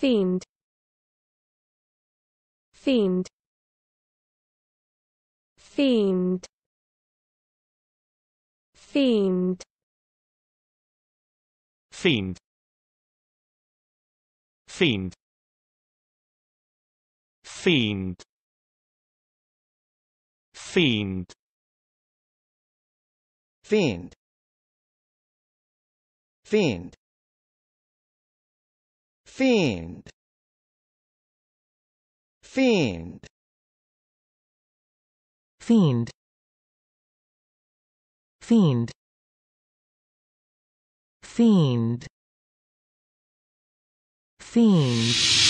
Fiend Fiend Fiend Fiend Fiend Fiend Fiend Fiend Fiend Fiend Fiend. Fiend. Fiend. Fiend. Fiend. Fiend.